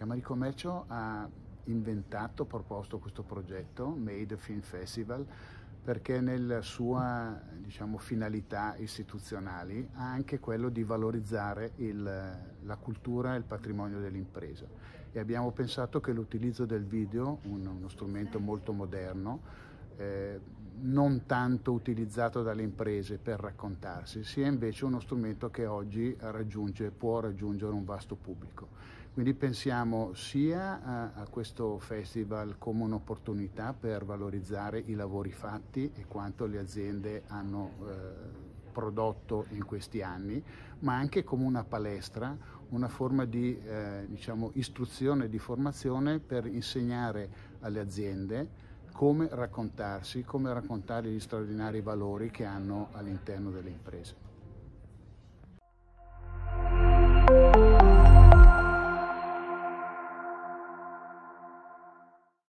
Camera di Commercio ha inventato, proposto questo progetto, Made Film Festival, perché nella sua diciamo, finalità istituzionali ha anche quello di valorizzare il, la cultura e il patrimonio dell'impresa. E abbiamo pensato che l'utilizzo del video, un, uno strumento molto moderno, eh, non tanto utilizzato dalle imprese per raccontarsi, sia invece uno strumento che oggi raggiunge, può raggiungere un vasto pubblico. Quindi pensiamo sia a, a questo festival come un'opportunità per valorizzare i lavori fatti e quanto le aziende hanno eh, prodotto in questi anni, ma anche come una palestra, una forma di eh, diciamo, istruzione e di formazione per insegnare alle aziende come raccontarsi, come raccontare gli straordinari valori che hanno all'interno delle imprese.